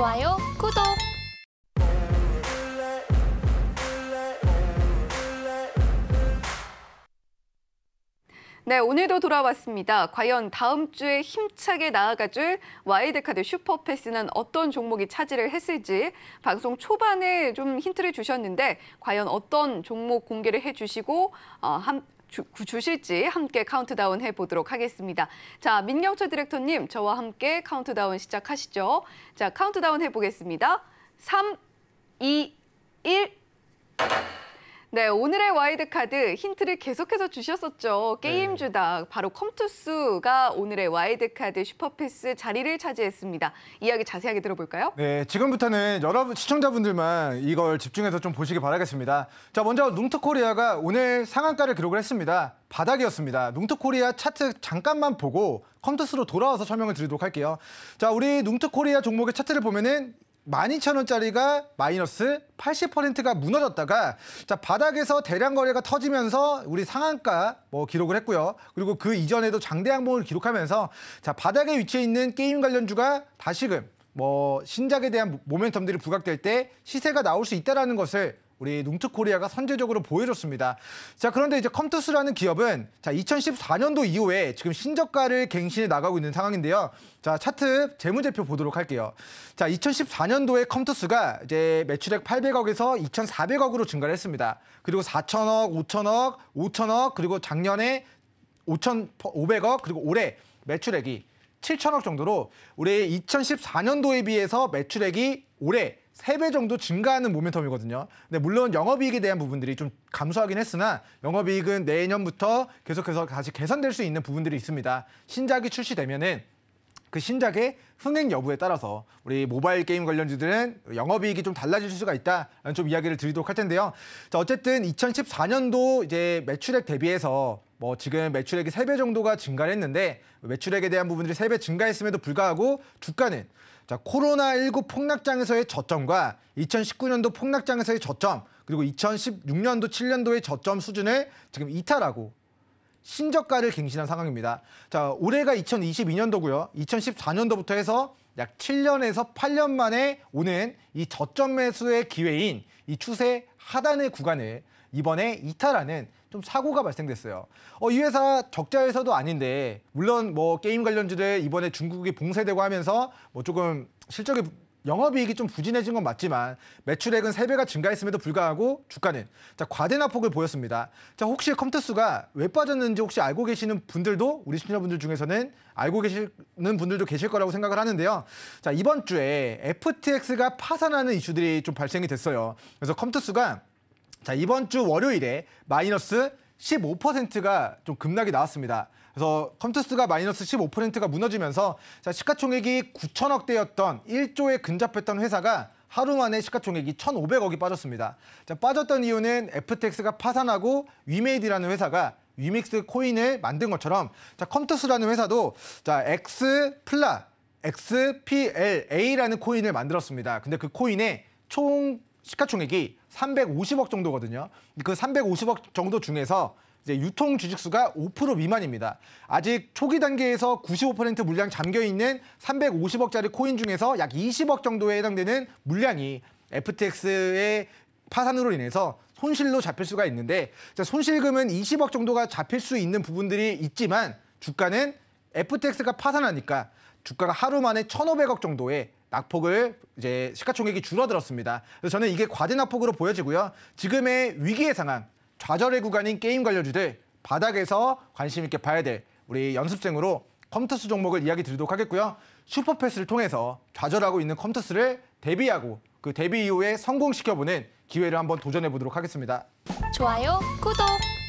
좋아요, 구독! 네, 오늘도 돌아왔습니다. 과연 다음 주에 힘차게 나아가줄 와이드카드 슈퍼패스는 어떤 종목이 차지를 했을지 방송 초반에 좀 힌트를 주셨는데 과연 어떤 종목 공개를 해주시고 어, 한, 주, 주실지 함께 카운트다운 해보도록 하겠습니다. 자, 민경철 디렉터님, 저와 함께 카운트다운 시작하시죠. 자, 카운트다운 해보겠습니다. 3, 2, 네, 오늘의 와이드카드 힌트를 계속해서 주셨었죠. 네. 게임 주다. 바로 컴투스가 오늘의 와이드카드 슈퍼패스 자리를 차지했습니다. 이야기 자세하게 들어볼까요? 네, 지금부터는 여러분 시청자분들만 이걸 집중해서 좀 보시기 바라겠습니다. 자, 먼저 농트코리아가 오늘 상한가를 기록을 했습니다. 바닥이었습니다. 농트코리아 차트 잠깐만 보고 컴투스로 돌아와서 설명을 드리도록 할게요. 자, 우리 농트코리아 종목의 차트를 보면은 12,000원짜리가 마이너스 80%가 무너졌다가 자 바닥에서 대량 거래가 터지면서 우리 상한가 뭐 기록을 했고요. 그리고 그 이전에도 장대 항봉을 기록하면서 자 바닥에 위치해 있는 게임 관련주가 다시금 뭐 신작에 대한 모멘텀들이 부각될 때 시세가 나올 수있다는 것을 우리 농특코리아가 선제적으로 보여줬습니다. 자 그런데 이제 컴투스라는 기업은 자 2014년도 이후에 지금 신저가를 갱신해 나가고 있는 상황인데요. 자 차트 재무제표 보도록 할게요. 자 2014년도에 컴투스가 이제 매출액 800억에서 2,400억으로 증가를 했습니다. 그리고 4천억5천억5천억 그리고 작년에 5,500억 그리고 올해 매출액이 7천억 정도로 올해 2014년도에 비해서 매출액이 올해 3배 정도 증가하는 모멘텀이거든요. 근데 물론 영업이익에 대한 부분들이 좀 감소하긴 했으나 영업이익은 내년부터 계속해서 다시 개선될 수 있는 부분들이 있습니다. 신작이 출시되면은 그 신작의 흥행 여부에 따라서 우리 모바일 게임 관련주들은 영업이익이 좀 달라질 수가 있다라는 좀 이야기를 드리도록 할 텐데요. 자, 어쨌든 2014년도 이제 매출액 대비해서 뭐 지금 매출액이 3배 정도가 증가 했는데 매출액에 대한 부분들이 3배 증가했음에도 불구하고 주가는 자, 코로나19 폭락장에서의 저점과 2019년도 폭락장에서의 저점 그리고 2016년도 7년도의 저점 수준을 지금 이탈하고 신저가를 갱신한 상황입니다. 자, 올해가 2022년도고요. 2014년도부터 해서 약 7년에서 8년 만에 오는 이 저점 매수의 기회인 이 추세 하단의 구간을 이번에 이타라는 좀 사고가 발생됐어요. 어, 이 회사 적자에서도 아닌데 물론 뭐 게임 관련주들 이번에 중국이 봉쇄되고 하면서 뭐 조금 실적이 영업이익이 좀 부진해진 건 맞지만 매출액은 세배가 증가했음에도 불구하고 주가는 자 과대나 폭을 보였습니다. 자 혹시 컴투스가 왜 빠졌는지 혹시 알고 계시는 분들도 우리 시청자분들 중에서는 알고 계시는 분들도 계실 거라고 생각을 하는데요. 자 이번 주에 FTX가 파산하는 이슈들이 좀 발생이 됐어요. 그래서 컴투스가 자, 이번 주 월요일에 마이너스 15%가 좀 급락이 나왔습니다. 그래서 컴투스가 마이너스 15%가 무너지면서 자, 시가총액이 9천억 대였던 1조에 근접했던 회사가 하루 만에 시가총액이 1,500억이 빠졌습니다. 자, 빠졌던 이유는 FTX가 파산하고 위메이드라는 회사가 위믹스 코인을 만든 것처럼 자, 컴투스라는 회사도 자, X 플라 XPLA라는 코인을 만들었습니다. 근데 그 코인에 총 시가총액이 350억 정도거든요. 그 350억 정도 중에서 이제 유통 주식수가 5% 미만입니다. 아직 초기 단계에서 95% 물량 잠겨 있는 350억짜리 코인 중에서 약 20억 정도에 해당되는 물량이 FTX의 파산으로 인해서 손실로 잡힐 수가 있는데 손실금은 20억 정도가 잡힐 수 있는 부분들이 있지만 주가는 FTX가 파산하니까 주가가 하루 만에 1,500억 정도의 낙폭을 이제 시가총액이 줄어들었습니다. 그래서 저는 이게 과대 낙폭으로 보여지고요. 지금의 위기의 상황, 좌절의 구간인 게임 관련주들 바닥에서 관심 있게 봐야 될 우리 연습생으로 컴퓨터스 종목을 이야기 드리도록 하겠고요. 슈퍼패스를 통해서 좌절하고 있는 컴퓨터스를 대비하고 그 대비 이후에 성공시켜보는 기회를 한번 도전해 보도록 하겠습니다. 좋아요, 구독.